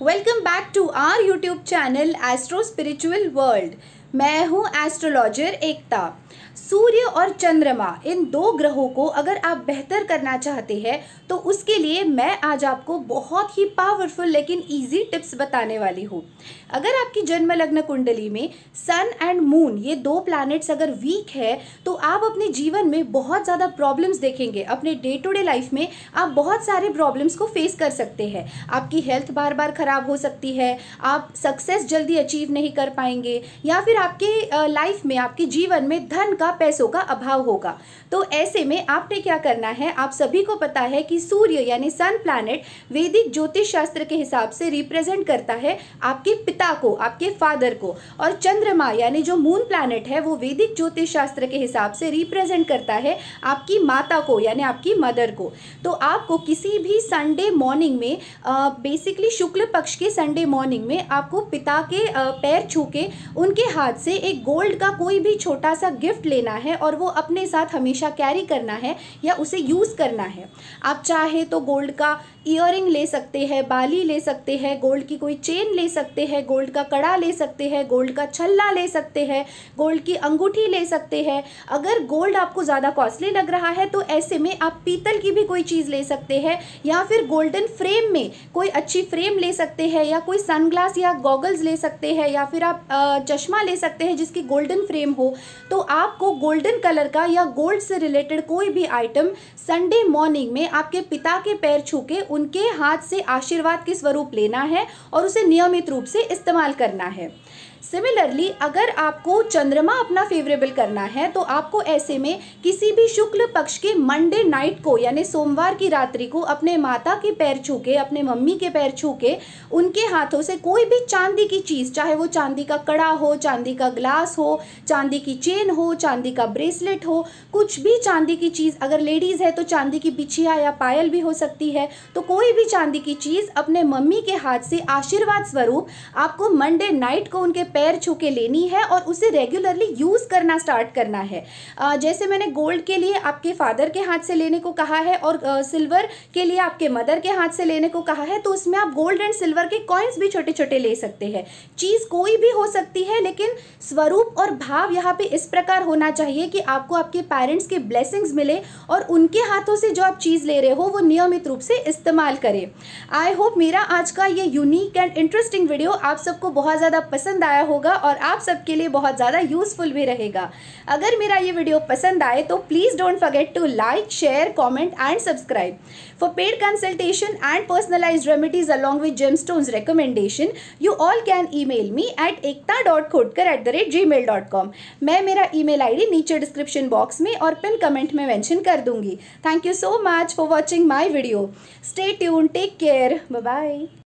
Welcome back to our YouTube channel Astro Spiritual World. मैं हूं astrologer एकता सूर्य और चंद्रमा इन दो ग्रहों को अगर आप बेहतर करना चाहते हैं तो उसके लिए मैं आज आपको बहुत ही पावरफुल लेकिन इजी टिप्स बताने वाली हूँ अगर आपकी जन्म लग्न कुंडली में सन एंड मून ये दो प्लैनेट्स अगर वीक है तो आप अपने जीवन में बहुत ज़्यादा प्रॉब्लम्स देखेंगे अपने डे टू डे लाइफ में आप बहुत सारे प्रॉब्लम्स को फेस कर सकते हैं आपकी हेल्थ बार बार ख़राब हो सकती है आप सक्सेस जल्दी अचीव नहीं कर पाएंगे या फिर आपके लाइफ में आपके जीवन में धन का पैसों का अभाव होगा तो ऐसे में आपने क्या करना है आप सभी को पता है कि सूर्य यानी सन प्लानट वैदिक ज्योतिष शास्त्र के हिसाब से रिप्रेजेंट करता है आपके पिता को आपके फादर को और चंद्रमा यानी जो मून प्लानट है वो वैदिक ज्योतिष शास्त्र के हिसाब से रिप्रेजेंट करता है आपकी माता को यानी आपकी मदर को तो आपको किसी भी संडे मॉर्निंग में बेसिकली शुक्ल पक्ष के संडे मॉर्निंग में आपको पिता के पैर छू के उनके हाथ बाद से एक गोल्ड का कोई भी छोटा सा गिफ्ट लेना है और वो अपने साथ हमेशा कैरी करना है या उसे यूज़ करना है आप चाहे तो गोल्ड का इयर ले सकते हैं बाली ले सकते हैं गोल्ड की कोई चेन ले सकते हैं गोल्ड का कड़ा ले सकते हैं गोल्ड का छल्ला ले सकते हैं गोल्ड की अंगूठी ले सकते हैं अगर गोल्ड आपको ज़्यादा कॉस्टली लग रहा है तो ऐसे में आप पीतल की भी कोई चीज़ ले सकते हैं या फिर गोल्डन फ्रेम में कोई अच्छी फ्रेम ले सकते हैं या कोई सनग्लास या गॉगल्स ले सकते हैं या फिर आप चश्मा ले सकते हैं जिसकी गोल्डन फ्रेम हो तो आपको गोल्डन कलर का या गोल्ड से रिलेटेड कोई भी आइटम संडे मॉर्निंग में आपके पिता के पैर छू के उनके हाथ से आशीर्वाद के स्वरूप लेना है और उसे नियमित रूप से इस्तेमाल करना है सिमिलरली अगर आपको चंद्रमा अपना फेवरेबल करना है तो आपको ऐसे में किसी भी शुक्ल पक्ष के मंडे नाइट को यानी सोमवार की रात्रि को अपने माता के पैर छू के अपने मम्मी के पैर छू के उनके हाथों से कोई भी चांदी की चीज़ चाहे वो चांदी का कड़ा हो चांदी का ग्लास हो चांदी की चेन हो चांदी का ब्रेसलेट हो कुछ भी चांदी की चीज़ अगर लेडीज़ है तो चांदी की बिछिया या पायल भी हो सकती है तो कोई भी चांदी की चीज़ अपने मम्मी के हाथ से आशीर्वाद स्वरूप आपको मंडे नाइट को उनके पैर छू के लेनी है और उसे रेगुलरली यूज़ करना स्टार्ट करना है जैसे मैंने गोल्ड के लिए आपके फादर के हाथ से लेने को कहा है और सिल्वर के लिए आपके मदर के हाथ से लेने को कहा है तो उसमें आप गोल्ड एंड सिल्वर के कॉइन्स भी छोटे छोटे ले सकते हैं चीज़ कोई भी हो सकती है लेकिन स्वरूप और भाव यहाँ पे इस प्रकार होना चाहिए कि आपको आपके पेरेंट्स के ब्लेसिंग्स मिले और उनके हाथों से जो आप चीज़ ले रहे हो वो नियमित रूप से इस्तेमाल करें आई होप मेरा आज का ये यूनिक एंड इंटरेस्टिंग वीडियो आप सबको बहुत ज़्यादा पसंद आया आया होगा और आप सबके लिए बहुत ज़्यादा यूज़फुल भी रहेगा अगर मेरा ये वीडियो पसंद आए तो please don't forget to like share comment and subscribe for paid consultation and personalize remedies along with gem stones recommendation you all can email me at Ekta dot Khotkar at the rate Gmail dot com मैं मेरा email I D नीचे description box में और pin comment में mention कर दूंगी thank you so much for watching my video stay tune take care bye